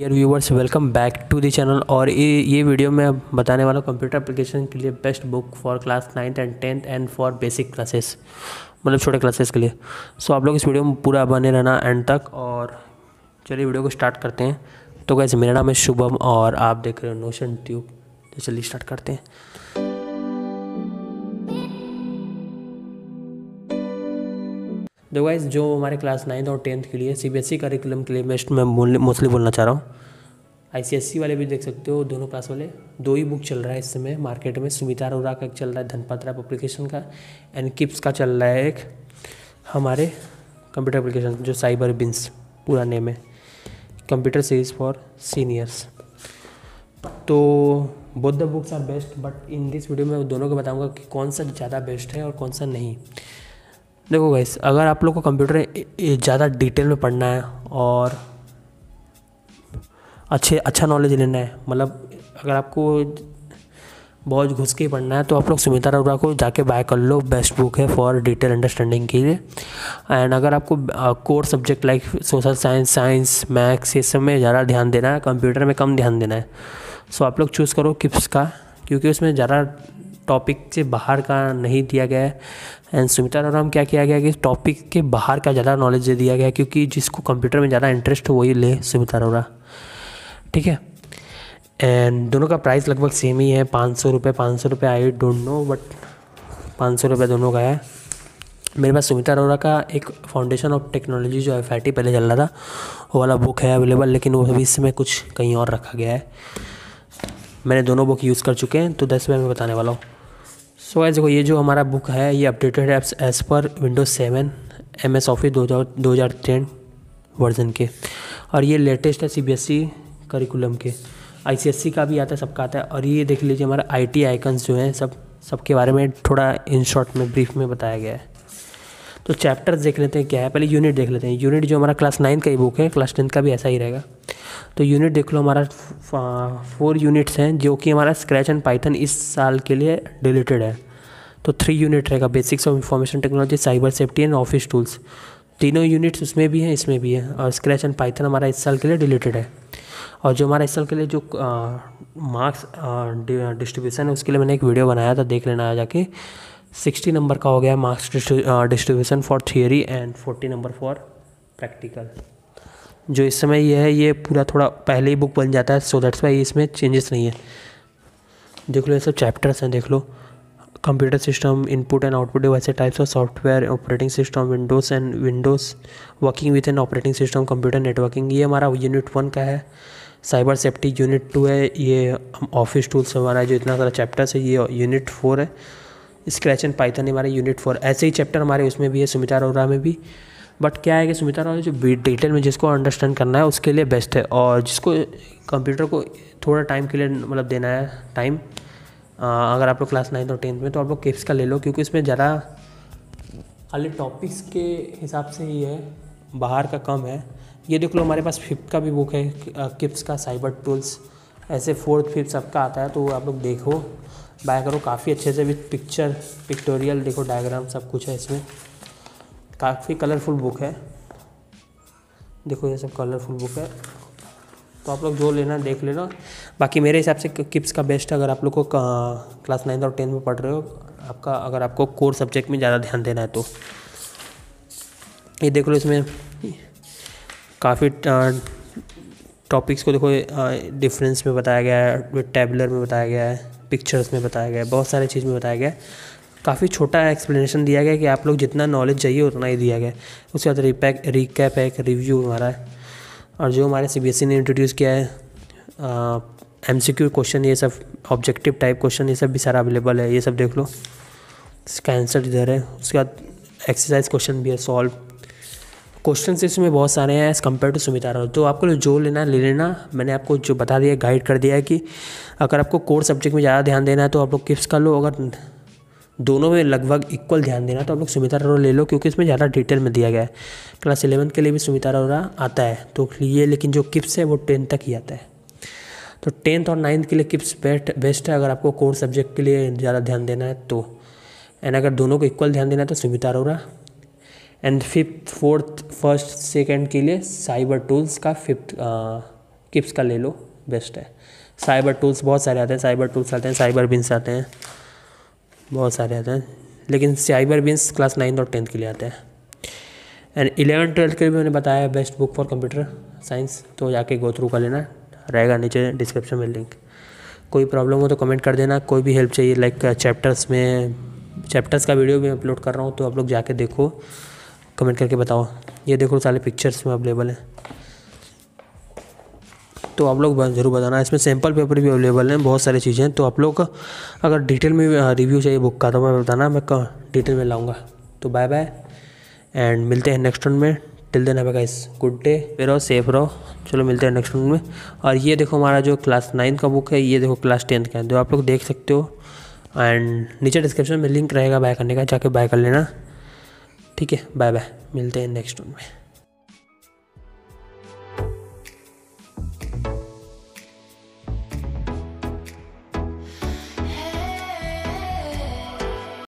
dear viewers welcome back to the channel और ये ये वीडियो मैं बताने वाला कंप्यूटर अप्लीकेशन के लिए best book for class ninth and tenth and for basic classes मतलब छोटे क्लासेस के लिए सो so, आप लोग इस वीडियो में पूरा बने रहना एंड तक और चलिए वीडियो को स्टार्ट करते हैं तो कैसे मेरा नाम है शुभम और आप देख रहे हो नोशन ट्यूब तो चलिए स्टार्ट करते हैं दो वाइज जो हमारे क्लास नाइन्थ और टेंथ के लिए C B S E curriculum के लिए बेस्ट मैं मोस्टली बोलना चाह रहा हूँ आई सी एस सी वाले भी देख सकते हो दोनों क्लास वाले दो ही बुक चल रहा है इस समय मार्केट में सुमिता अरोरा का एक चल रहा है धनपत्रा पब्लिकेशन का एंड किप्स का चल रहा है एक हमारे कंप्यूटर एप्लीकेशन जो साइबर बिन्स पूरा नेम है कंप्यूटर सीरीज फॉर सीनियर्स तो both the books are best but in this video में दोनों को बताऊंगा कि कौन सा ज़्यादा बेस्ट है और कौन सा नहीं देखो गैस अगर आप लोग को कंप्यूटर ज़्यादा डिटेल में पढ़ना है और अच्छे अच्छा नॉलेज लेना है मतलब अगर आपको बहुत घुस के पढ़ना है तो आप लोग सुमित्रा अरोरा को जाके बाय कर लो बेस्ट बुक है फॉर डिटेल अंडरस्टैंडिंग के लिए एंड अगर आपको core subject like social science science maths ये सब में ज़्यादा ध्यान देना है कंप्यूटर में कम ध्यान देना है सो तो so, आप लोग चूज़ करो किप्स का क्योंकि उसमें ज़्यादा टॉपिक से बाहर का नहीं दिया गया है एंड सुमित्रा राम क्या किया गया कि टॉपिक के बाहर का ज़्यादा नॉलेज दे दिया गया है क्योंकि जिसको कंप्यूटर में ज़्यादा इंटरेस्ट हो वही ले सुमिता अरोरा ठीक है एंड दोनों का प्राइस लगभग सेम ही है पाँच सौ रुपये पाँच सौ रुपये आई डोंट नो बट पाँच सौ रुपये दोनों का है मेरे पास सुमिता अरोरा का एक फाउंडेशन ऑफ टेक्नोलॉजी जो एफ पहले चल रहा था वो वाला बुक है अवेलेबल लेकिन वो अभी इसमें कुछ कहीं और रखा गया है मैंने दोनों बुक यूज़ कर चुके हैं तो दस रुपये में बताने वाला हूँ सो गाइस देखो ये जो हमारा बुक है ये updated apps as per Windows seven M S Office दो हज़ार दो हज़ार टेन वर्जन के और ये लेटेस्ट है सी बी एस करिकुलम के आई सी एस सी का भी आता है सबका आता है और ये देख लीजिए हमारा आई टी आइकन्स जो हैं सब सबके बारे में थोड़ा इन शॉर्ट में ब्रीफ में बताया गया है तो चैप्टर्स देख लेते हैं क्या है पहले यूनिट देख लेते हैं यूनिट जो हमारा क्लास नाइन्थ का ही बुक है क्लास टेंथ का भी ऐसा ही रहेगा तो यूनिट देख लो हमारा फोर यूनिट्स हैं जो कि हमारा स्क्रैच एंड पाइथन इस साल के लिए डिलीटेड है तो थ्री यूनिट रहेगा basics of information technology cyber safety and office tools तीनों यूनिट्स उसमें भी हैं इसमें भी है और स्क्रैच एंड पाइथन हमारा इस साल के लिए डिलीटेड है और जो हमारा इस साल के लिए जो मार्क्स डिस्ट्रीब्यूशन है उसके लिए मैंने एक वीडियो बनाया था देख लेना आ जाके सिक्सटी नंबर का हो गया marks distribution for theory and forty number for practical जो इस समय ये है ये पूरा थोड़ा पहले ही बुक बन जाता है सो दैट्स वाई इसमें चेंजेस नहीं है देख लो ये सब चैप्टर्स हैं देख लो computer system input and output वैसे types of software operating system Windows and Windows working with an operating system computer networking ये हमारा यूनिट वन का है साइबर सेफ्टी यूनिट टू है ये ऑफिस टूल्स हमारा जो इतना सारा चैप्टर्स है ये यूनिट फोर है स्क्रैच एंड पाइथन हमारे यूनिट फोर ऐसे ही चैप्टर हमारे उसमें भी है सुमिता अरोरा में भी बट क्या है कि सुमित्रा राव जो डिटेल में जिसको अंडरस्टैंड करना है उसके लिए बेस्ट है और जिसको कंप्यूटर को थोड़ा टाइम के लिए मतलब देना है टाइम अगर आप लोग क्लास नाइन्थ और टेंथ में तो आप लोग किप्स का ले लो क्योंकि इसमें ज़्यादा खाली टॉपिक्स के हिसाब से ही है बाहर का कम है ये देख लो हमारे पास फिफ्थ का भी बुक है किप्स का साइबर टूल्स ऐसे फोर्थ फिफ्थ सबका आता है तो आप लोग देखो बाय करो काफ़ी अच्छे से विथ पिक्चर पिक्टोरियल देखो डायग्राम सब कुछ है इसमें काफ़ी कलरफुल बुक है देखो ये सब कलरफुल बुक है तो आप लोग जो लेना देख लेना बाकी मेरे हिसाब से किप्स का बेस्ट अगर आप लोग को क्लास नाइन्थ और टेंथ में पढ़ रहे हो आपका अगर आपको कोर सब्जेक्ट में ज़्यादा ध्यान देना है तो ये देख लो इसमें काफ़ी टॉपिक्स को देखो डिफरेंस में बताया गया है टेबलर में बताया गया है पिक्चर्स में बताया गया है बहुत सारे चीज़ में बताया गया है काफ़ी छोटा एक्सप्लेनेशन दिया गया कि आप लोग जितना नॉलेज चाहिए उतना ही दिया गया उसके बाद रिपैक रिकैप है एक रिव्यू हमारा है और जो हमारे सी e ने इंट्रोड्यूस किया है एम सी क्यू क्वेश्चन ये सब ऑब्जेक्टिव टाइप क्वेश्चन ये सब भी सारा अवेलेबल है ये सब देख लो इसका आंसर इधर है उसके बाद एक्सरसाइज क्वेश्चन भी है सॉल्व क्वेश्चन इसमें बहुत सारे हैं as compare to Sumita Rao तो आपको जो लेना ले लेना मैंने आपको जो बता दिया गाइड कर दिया है कि अगर आपको कोर सब्जेक्ट में ज़्यादा ध्यान देना है तो आप लोग किप्स कर लो अगर दोनों में लगभग इक्वल ध्यान देना तो आप लोग सुमिता अरोरा ले लो क्योंकि इसमें ज़्यादा डिटेल में दिया गया है क्लास इलेवंथ के लिए भी सुमिता अरोरा आता है तो ये लेकिन जो किप्स है वो टेंथ तक ही आता है तो टेंथ और नाइन्थ के लिए किप्स बेस्ट बेस्ट है अगर आपको कोर सब्जेक्ट के लिए ज़्यादा ध्यान देना है तो एंड अगर दोनों को इक्वल ध्यान देना है तो Sumita Arora and fifth fourth first second के लिए साइबर टूल्स का फिफ्थ किप्स का ले लो बेस्ट है साइबर टूल्स बहुत सारे आते हैं साइबर टूल्स आते हैं साइबर बिन्स आते हैं बहुत सारे आते हैं लेकिन साइबर बीन्स क्लास नाइन्थ और टेंथ के लिए आते हैं एंड इलेवन ट्वेल्थ के लिए भी मैंने बताया best book for computer science तो जाके गो थ्रू कर लेना रहेगा नीचे डिस्क्रिप्शन में लिंक कोई प्रॉब्लम हो तो कमेंट कर देना कोई भी हेल्प चाहिए लाइक चैप्टर्स में चैप्टर्स का वीडियो भी अपलोड कर रहा हूँ तो आप लोग जाके देखो कमेंट करके बताओ ये देखो सारे पिक्चर्स में अवेलेबल हैं तो आप लोग ज़रूर बताना इसमें सैम्पल पेपर भी अवेलेबल हैं बहुत सारी चीज़ें तो आप लोग का अगर डिटेल में रिव्यू हाँ, चाहिए बुक का तो मैं बताना मैं डिटेल में लाऊँगा तो बाय बाय एंड मिलते हैं नेक्स्ट वन में till then have good day पे रहो सेफ रहो चलो मिलते हैं नेक्स्ट वन में और ये देखो हमारा जो क्लास नाइन्थ का बुक है ये देखो क्लास टेंथ का है जो आप लोग देख सकते हो एंड नीचे डिस्क्रिप्शन में लिंक रहेगा बाय करने का जाके बाय कर लेना ठीक है बाय बाय मिलते हैं नेक्स्ट वन में